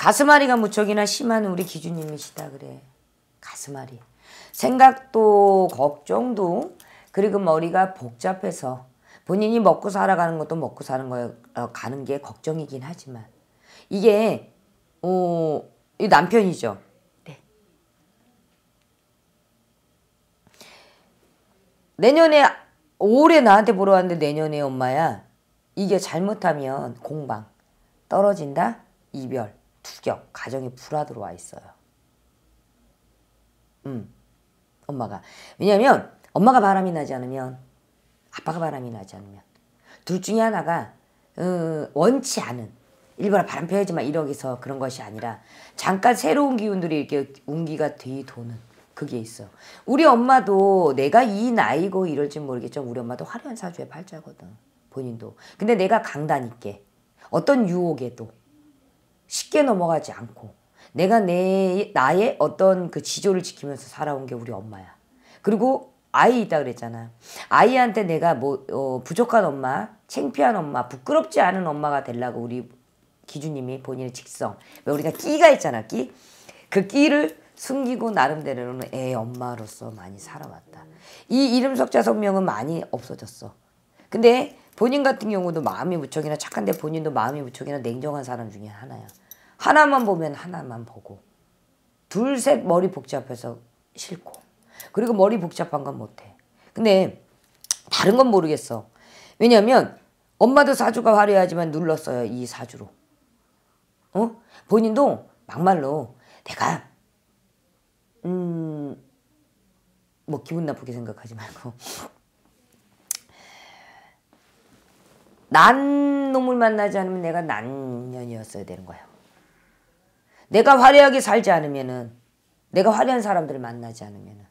가슴앓이가 무척이나 심한 우리 기준님이시다 그래. 가슴앓이. 생각도 걱정도 그리고 머리가 복잡해서 본인이 먹고 살아가는 것도 먹고 사는 거에 어, 가는 게 걱정이긴 하지만 이게 어, 이 남편이죠. 네. 내년에 올해 나한테 보러 왔는데 내년에 엄마야 이게 잘못하면 공방 떨어진다 이별 투격, 가정에 불화들어 와 있어요. 음, 엄마가. 왜냐면 엄마가 바람이 나지 않으면 아빠가 바람이 나지 않으면 둘 중에 하나가 어, 원치 않은 일부러 바람 펴야지만 이러기서 그런 것이 아니라 잠깐 새로운 기운들이 이렇게 운기가 뒤도는 그게 있어. 우리 엄마도 내가 이 나이고 이럴진 모르겠지만 우리 엄마도 화려한 사주의 팔자거든. 본인도. 근데 내가 강단 있게 어떤 유혹에도 쉽게 넘어가지 않고 내가 내 나의 어떤 그 지조를 지키면서 살아온 게 우리 엄마야. 그리고 아이 있다 그랬잖아. 아이한테 내가 뭐 어, 부족한 엄마, 챙피한 엄마, 부끄럽지 않은 엄마가 되려고 우리 기준님이 본인의 직성. 우리가 끼가 있잖아, 끼. 그 끼를 숨기고 나름대로는 애 엄마로서 많이 살아왔다. 이 이름석자 성명은 많이 없어졌어. 근데 본인 같은 경우도 마음이 무척이나 착한데 본인도 마음이 무척이나 냉정한 사람 중에 하나야. 하나만 보면 하나만 보고 둘 셋 머리 복잡해서 싫고 그리고 머리 복잡한 건 못해. 근데 다른 건 모르겠어. 왜냐하면 엄마도 사주가 화려하지만 눌렀어요 이 사주로. 어? 본인도 막말로 내가 음뭐 기분 나쁘게 생각하지 말고 난 놈을 만나지 않으면 내가 난년이었어야 되는 거야. 내가 화려하게 살지 않으면은 내가 화려한 사람들을 만나지 않으면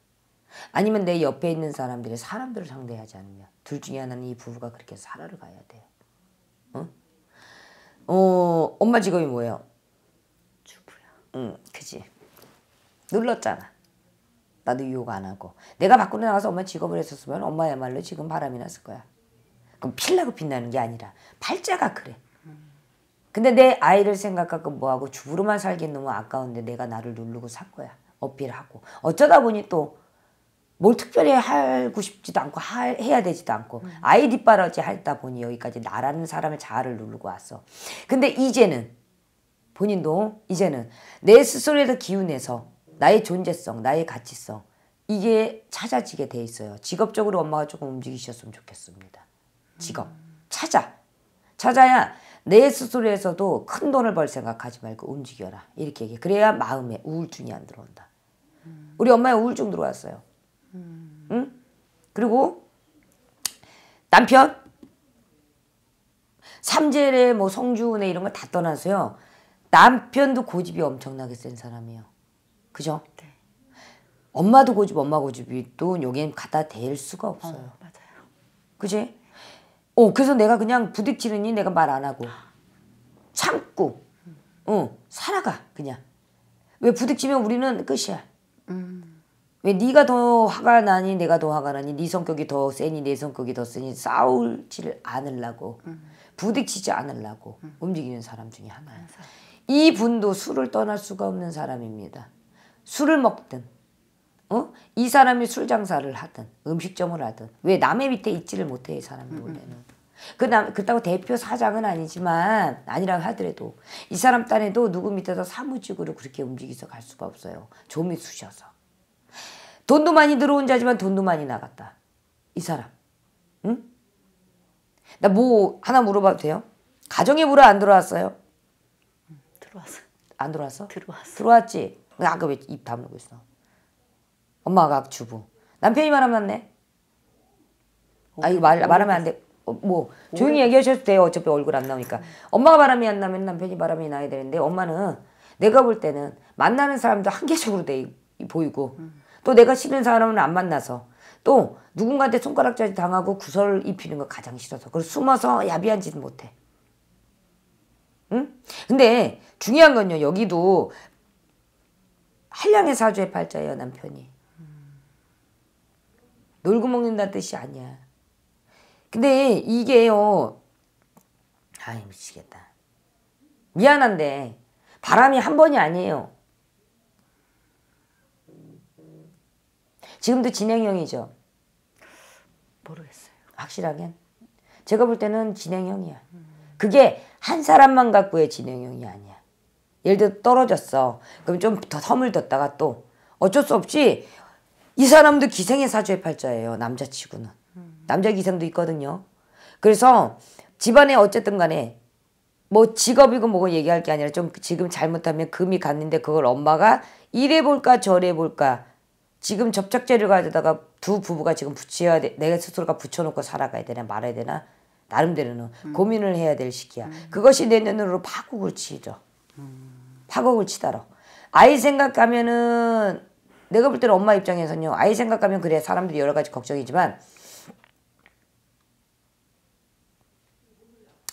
아니면 내 옆에 있는 사람들의 사람들을 상대하지 않으면 둘 중에 하나는 이 부부가 그렇게 살아를 가야 돼요. 응? 어, 엄마 직업이 뭐예요? 주부야. 응, 그지. 눌렀잖아. 나도 유혹 안 하고. 내가 밖으로 나가서 엄마 직업을 했었으면 엄마야말로 지금 바람이 났을 거야. 그럼 필라고 빛나는 게 아니라 팔자가 그래. 근데 내 아이를 생각하고 뭐하고 주부로만 살기엔 너무 아까운데 내가 나를 누르고 산 거야. 어필하고. 어쩌다 보니 또 뭘 특별히 하고 싶지도 않고 할, 해야 되지도 않고 음. 아이 뒷바라지 하다 보니 여기까지 나라는 사람의 자아를 누르고 왔어. 근데 이제는 본인도 이제는 내 스스로에서 기운에서 나의 존재성, 나의 가치성 이게 찾아지게 돼 있어요. 직업적으로 엄마가 조금 움직이셨으면 좋겠습니다. 직업 찾아. 찾아야 내 스스로에서도 큰 돈을 벌 생각하지 말고 움직여라. 이렇게 얘기해. 그래야 마음에 우울증이 안 들어온다. 우리 엄마에 우울증 들어왔어요. 음. 응? 그리고 남편 삼재래 뭐 성주은혜 이런 거 다 떠나서요. 남편도 고집이 엄청나게 센 사람이에요. 그죠? 네. 엄마도 고집, 엄마 고집이 또 여기엔 갖다 댈 수가 어, 없어요. 어, 맞아요. 그지? 어, 그래서 내가 그냥 부딪히느니 내가 말 안 하고 참고 어, 살아가 그냥. 왜 부딪히면 우리는 끝이야. 음. 왜 네가 더 화가 나니 내가 더 화가 나니 네 성격이 더 세니 내 성격이 더 세니 싸울지를 않으려고 음. 부딪히지 않으려고 음. 움직이는 사람 중에 하나야. 이 분도 술을 떠날 수가 없는 사람입니다. 술을 먹든 어? 이 사람이 술 장사를 하든 음식점을 하든 왜 남의 밑에 있지를 못해 이 사람이 음, 음. 원래는. 그다 그렇다고 대표 사장은 아니지만 아니라고 하더라도 이 사람 딴에도 누구 밑에서 사무직으로 그렇게 움직이서 갈 수가 없어요. 좀이 쑤셔서. 돈도 많이 들어온 자지만 돈도 많이 나갔다. 이 사람. 응? 나 뭐 하나 물어봐도 돼요? 가정에 물어 안 들어왔어요? 음, 들어왔어. 안 들어왔어? 들어왔어. 들어왔지? 아까 그 왜입 다물고 있어? 엄마가 주부 남편이 말하면 안 돼. 아 이거 말, 말하면 안 돼. 어, 뭐 조용히 얘기하셔도 돼요. 어차피 얼굴 안 나오니까. 엄마가 바람이 안 나면 남편이 바람이 나야 되는데 엄마는 내가 볼 때는 만나는 사람도 한계적으로 돼 보이고 음. 또 내가 싫은 사람은 안 만나서 또 누군가한테 손가락질 당하고 구설 입히는 거 가장 싫어서 그걸 숨어서 야비한 짓 못해. 응? 근데 중요한 건요. 여기도 한량의 사주의 팔자예요 남편이. 놀고 먹는다 뜻이 아니야. 근데 이게요. 아 미치겠다. 미안한데 바람이 한 번이 아니에요. 지금도 진행형이죠. 모르겠어요. 확실하게 제가 볼 때는 진행형이야. 그게 한 사람만 갖고의 진행형이 아니야. 예를 들어 떨어졌어. 그럼 좀더 섬을 뒀다가 또 어쩔 수 없이 이 사람도 기생의 사주의 팔자예요. 남자치고는. 남자 기생도 있거든요. 그래서 집안에 어쨌든 간에 뭐 직업이고 뭐고 얘기할 게 아니라 좀 지금 잘못하면 금이 갔는데 그걸 엄마가 이래 볼까 저래 볼까 지금 접착제를 가져다가 두 부부가 지금 붙여야 돼. 내가 스스로가 붙여놓고 살아가야 되나 말아야 되나 나름대로는 음. 고민을 해야 될 시기야. 음. 그것이 내년으로 파국을 치죠. 음. 파국을 치다로. 아이 생각하면은 내가 볼 때는 엄마 입장에서는요. 아이 생각하면 그래 사람들이 여러 가지 걱정이지만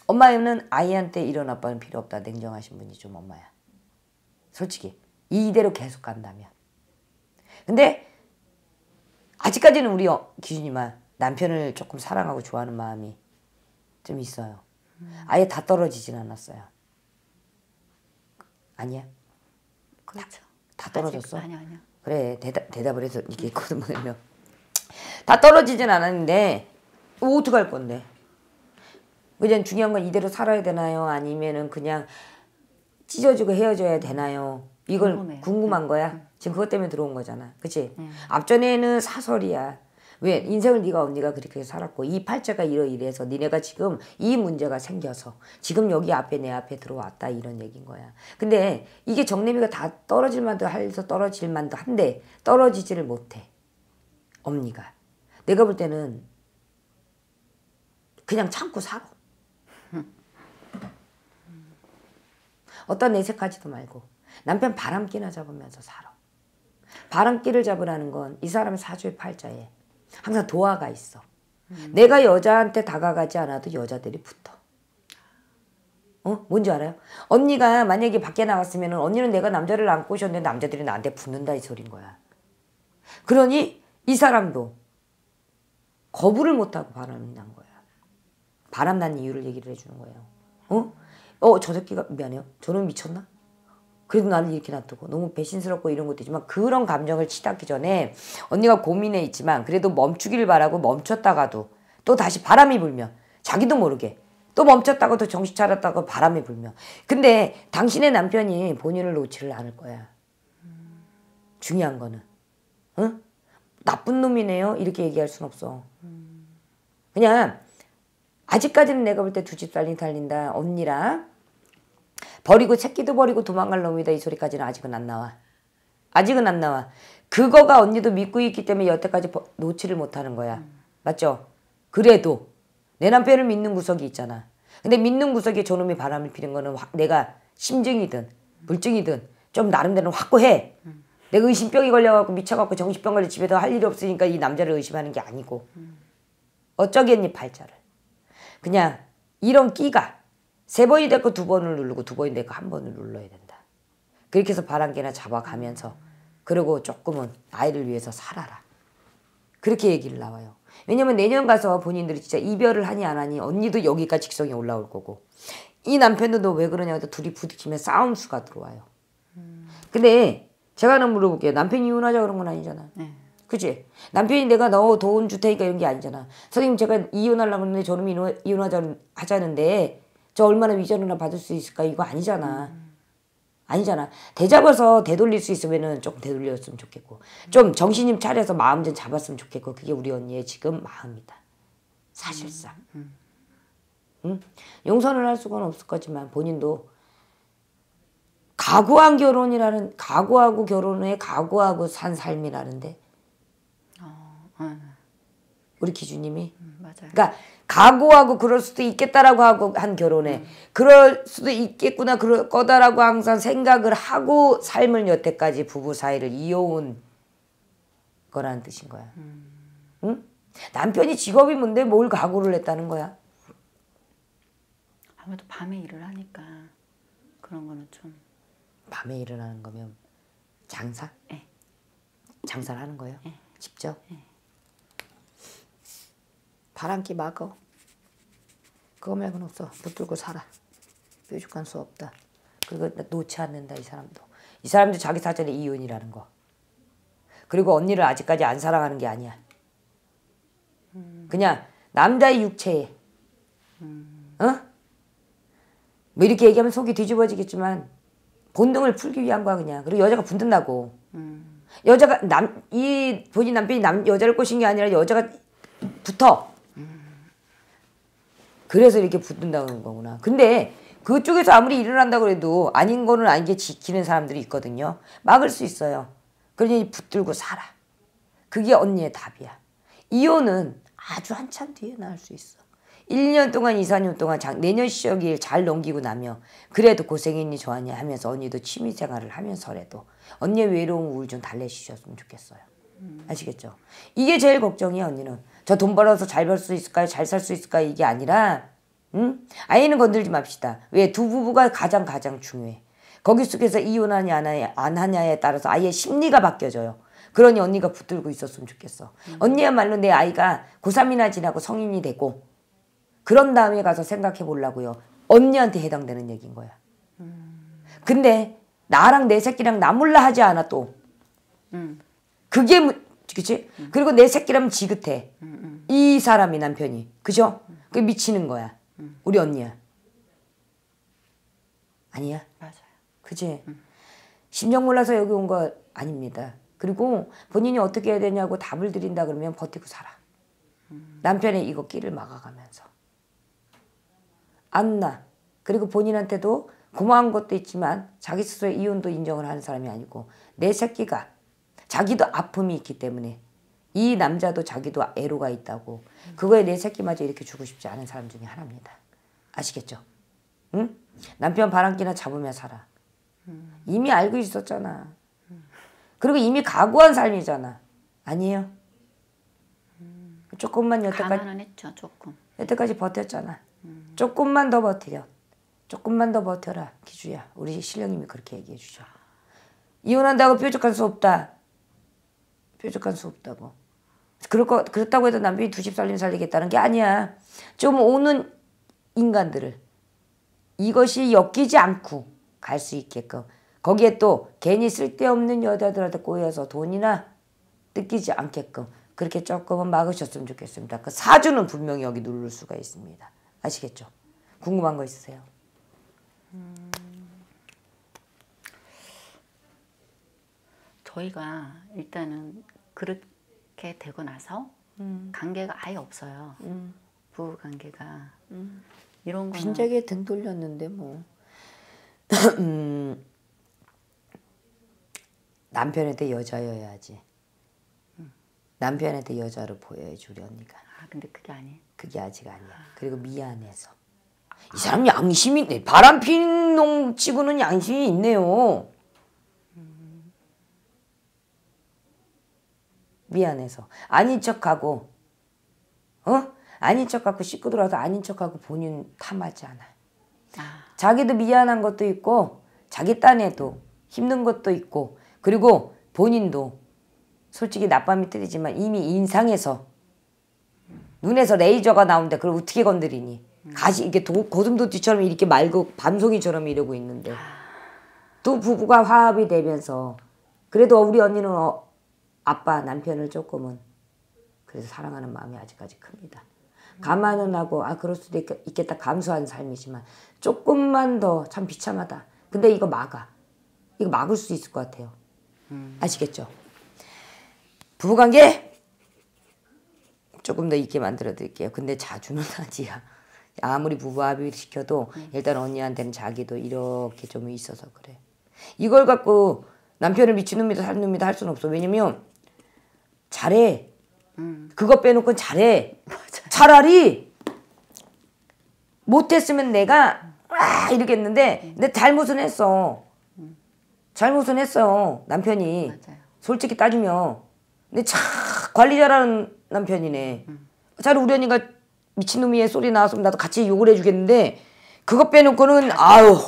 엄마는 아이한테 이런 아빠는 필요 없다. 냉정하신 분이 좀 엄마야. 솔직히 이대로 계속 간다면. 근데 아직까지는 우리 어, 기준이만 남편을 조금 사랑하고 좋아하는 마음이 좀 있어요. 음. 아예 다 떨어지진 않았어요. 아니야? 그렇죠. 다, 다 떨어졌어? 아니야, 아니야. 그래 대답, 대답을 해서 이렇게 있거든다 떨어지진 않았는데 어떻게할 건데 그냥 중요한 건 이대로 살아야 되나요 아니면은 그냥 찢어지고 헤어져야 되나요 이걸 궁금해요. 궁금한 음, 거야 응. 음. 지금 그것 때문에 들어온 거잖아 그치 응. 네. 앞전에는 사설이야 왜 인생을 네가 언니가 그렇게 살았고 이 팔자가 이러이래서 니네가 지금 이 문제가 생겨서 지금 여기 앞에 내 앞에 들어왔다 이런 얘기인 거야. 근데 이게 정내미가 다 떨어질 만도 해서 떨어질 만도 한데 떨어지지를 못해. 엄니가. 내가 볼 때는 그냥 참고 살아. 어떤 내색하지도 말고 남편 바람기나 잡으면서 살아. 바람기를 잡으라는 건 이 사람 사주의 팔자에 항상 도화가 있어. 음. 내가 여자한테 다가가지 않아도 여자들이 붙어. 어? 뭔지 알아요? 언니가 만약에 밖에 나갔으면 언니는 내가 남자를 안고 오셨는데 남자들이 나한테 붙는다 이 소린 거야. 그러니 이 사람도 거부를 못하고 바람난 거야. 바람 난 이유를 얘기를 해주는 거예요. 어? 어, 저 새끼가 미안해요. 저놈 미쳤나? 그래도 나를 이렇게 놔두고 너무 배신스럽고 이런 것도 있지만 그런 감정을 치닫기 전에 언니가 고민해 있지만 그래도 멈추기를 바라고 멈췄다가도 또 다시 바람이 불면 자기도 모르게 또 멈췄다가 또 정신 차렸다가 바람이 불면 근데 당신의 남편이 본인을 놓지를 않을 거야 중요한 거는 응? 나쁜 놈이네요 이렇게 얘기할 순 없어 그냥 아직까지는 내가 볼 때 두집 달린 달린다 언니랑 버리고 새끼도 버리고 도망갈 놈이다 이 소리까지는 아직은 안 나와. 아직은 안 나와. 그거가 언니도 믿고 있기 때문에 여태까지 놓지를 못하는 거야. 음. 맞죠? 그래도 내 남편을 믿는 구석이 있잖아. 근데 믿는 구석에 저놈이 바람을 피는 거는 확 내가 심증이든 불증이든 좀 나름대로 확고해. 음. 내가 의심병이 걸려갖고 미쳐갖고 정신병 걸려 집에서 할 일이 없으니까 이 남자를 의심하는 게 아니고 음. 어쩌겠니 발자를. 그냥 이런 끼가 세 번이 될 거 두 번을 누르고 두 번이 될거한 번을 눌러야 된다. 그렇게 해서 바람개나 잡아가면서 그리고 조금은 아이를 위해서 살아라. 그렇게 얘기를 나와요. 왜냐면 내년 가서 본인들이 진짜 이별을 하니 안 하니 언니도 여기까지 직성이 올라올 거고 이 남편도 너 왜 그러냐고 둘이 부딪히면 싸움 수가 들어와요. 근데 제가 하나 물어볼게요. 남편이 이혼하자 그런 건 아니잖아. 네. 그치? 남편이 내가 너 도움 줄 테니까 이런 게 아니잖아. 선생님 제가 이혼하려고 했는데 저놈이 이혼하자 하자는데 저 얼마나 위자료나 받을 수 있을까 이거 아니잖아. 아니잖아. 대잡아서 되돌릴 수 있으면은 조금 되돌렸으면 좋겠고 좀 정신 좀 차려서 마음 좀 잡았으면 좋겠고 그게 우리 언니의 지금 마음이다. 사실상. 음, 음. 응? 용서는 할 수는 없을 거지만 본인도 각오한 결혼이라는 각오하고 결혼에 후 각오하고 산 삶이라는데 우리 기준님이. 음, 맞아요. 그러니까 각오하고 그럴 수도 있겠다라고 하고 한 결혼에 음. 그럴 수도 있겠구나 그럴 거다라고 항상 생각을 하고 삶을 여태까지 부부 사이를 이어온 거라는 뜻인 거야. 음. 응? 남편이 직업이 뭔데 뭘 각오를 했다는 거야? 아무래도 밤에 일을 하니까 그런 거는 좀 밤에 일을 하는 거면 장사? 네. 장사를 하는 거예요? 네. 직접? 네. 바람기 막어. 그거 말고는 없어. 붙들고 살아. 뾰족한 수 없다. 그거 놓지 않는다 이 사람도. 이 사람도 자기 사전에 이혼이라는 거. 그리고 언니를 아직까지 안 사랑하는 게 아니야. 그냥 남자의 육체에. 어? 뭐 이렇게 얘기하면 속이 뒤집어지겠지만 본능을 풀기 위한 거야 그냥. 그리고 여자가 붙든다고 음. 여자가 남이 본인 남편이 남 여자를 꼬신 게 아니라 여자가 붙어. 그래서 이렇게 붙는다는 거구나. 근데 그쪽에서 아무리 일을 한다고 해도 아닌 거는 아닌게 지키는 사람들이 있거든요. 막을 수 있어요. 그러니 붙들고 살아. 그게 언니의 답이야. 이혼은 아주 한참 뒤에 나올 수 있어. 1년 동안, 2, 4년 동안 장, 내년 시적일 잘 넘기고 나면 그래도 고생했니 좋았냐 하면서 언니도 취미생활을 하면서라도 언니의 외로움 우울 좀달래시셨으면 좋겠어요. 음. 아시겠죠? 이게 제일 걱정이야 언니는. 저돈 벌어서 잘 벌 수 있을까요? 잘 살 수 있을까요? 이게 아니라 응? 아이는 건들지 맙시다. 왜 두 부부가 가장 가장 중요해. 거기 속에서 이혼하냐 안, 하냐, 안 하냐에 따라서 아이의 심리가 바뀌어져요. 그러니 언니가 붙들고 있었으면 좋겠어. 음. 언니야말로 내 아이가 고3이나 지나고 성인이 되고 그런 다음에 가서 생각해 보려고요. 언니한테 해당되는 얘기인 거야. 음. 근데 나랑 내 새끼랑 나 몰라 하지 않아 또. 음. 그게 그치? 그리고 내 새끼라면 지긋해. 이 사람이 남편이 그죠? 그 미치는 거야. 우리 언니야. 아니야. 맞아요. 그지. 심정 몰라서 여기 온 거 아닙니다. 그리고 본인이 어떻게 해야 되냐고 답을 드린다 그러면 버티고 살아. 남편의 이거 끼를 막아가면서. 안나 그리고 본인한테도 고마운 것도 있지만 자기 스스로의 이혼도 인정을 하는 사람이 아니고 내 새끼가 자기도 아픔이 있기 때문에 이 남자도 자기도 애로가 있다고 그거에 내 새끼마저 이렇게 주고 싶지 않은 사람 중에 하나입니다. 아시겠죠? 응? 남편 바람기나 잡으며 살아. 이미 알고 있었잖아. 그리고 이미 각오한 삶이잖아. 아니에요? 조금만 여태까지 가난했죠, 조금. 여태까지 버텼잖아. 조금만 더 버텨. 조금만 더 버텨라, 기주야. 우리 신령님이 그렇게 얘기해 주셔. 이혼한다고 뾰족한 수 없다. 뾰족한 수 없다고. 그럴 거, 그렇다고 해도 남편이 두집 살림 살리겠다는 게 아니야. 좀 오는 인간들을 이것이 엮이지 않고 갈 수 있게끔 거기에 또 괜히 쓸데없는 여자들한테 꼬여서 돈이나 뜯기지 않게끔 그렇게 조금은 막으셨으면 좋겠습니다. 그 사주는 분명히 여기 누를 수가 있습니다. 아시겠죠? 궁금한 거 있으세요? 음... 저희가 일단은 그렇 그렇게 되고 나서 음. 관계가 아예 없어요. 음. 부부 관계가 음. 이런 거 빈자리에 등 돌렸는데 뭐 음. 남편한테 여자여야지. 음. 남편한테 여자로 보여야지 우리 언니가. 아 근데 그게 아니에요. 그게 아직 아니야. 아. 그리고 미안해서. 이 사람 양심이 바람 피는 놈 치고는 양심이 있네요. 미안해서. 아닌 척하고 어? 아닌 척하고 씻고 들어와서 아닌 척하고 본인 탐하지 않아. 아. 자기도 미안한 것도 있고 자기 딴에도 힘든 것도 있고 그리고 본인도 솔직히 낮밤이 뜨리지만 이미 인상에서 눈에서 레이저가 나오는데 그걸 어떻게 건드리니 음. 가시 이게 고슴도치처럼 이렇게 말고 밤송이처럼 이러고 있는데 또 아. 부부가 화합이 되면서 그래도 우리 언니는 어, 아빠 남편을 조금은 그래서 사랑하는 마음이 아직까지 큽니다. 감안은 하고 아 그럴 수도 있겠, 다 감수한 삶이지만 조금만 더 참 비참하다. 근데 이거 막아. 이거 막을 수 있을 것 같아요. 음. 아시겠죠? 부부관계 조금 더 있게 만들어 드릴게요. 근데 자주는 하지야. 아무리 부부 합의를 시켜도 음. 일단 언니한테는 자기도 이렇게 좀 있어서 그래. 이걸 갖고 남편을 미친놈이다 살놈이다 할 수는 없어. 왜냐면 잘해. 음. 그거 빼놓고 는 잘해. 맞아. 차라리 못했으면 내가 아이러겠는데 음. 근 잘못은 했어. 음. 잘못은 했어요 남편이. 맞아요. 솔직히 따지면 근데 참 관리 잘하는 남편이네. 음. 차라리 우리 언니가 미친놈이의 소리 나왔으면 나도 같이 욕을 해주겠는데 그거 빼놓고는 아유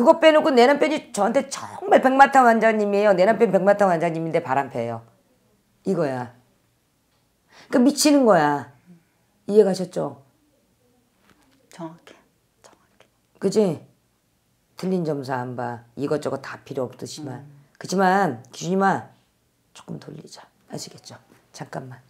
그거 빼놓고 내 남편이 저한테 정말 백마탄 환자님이에요. 내 남편 백마탄 환자님인데 바람패예요. 이거야. 그러니까 미치는 거야. 이해가셨죠? 정확해. 정확해. 그지? 틀린 점수 안 봐. 이것저것 다 필요 없듯이만. 음. 그지만 기준이만 조금 돌리자. 아시겠죠? 잠깐만.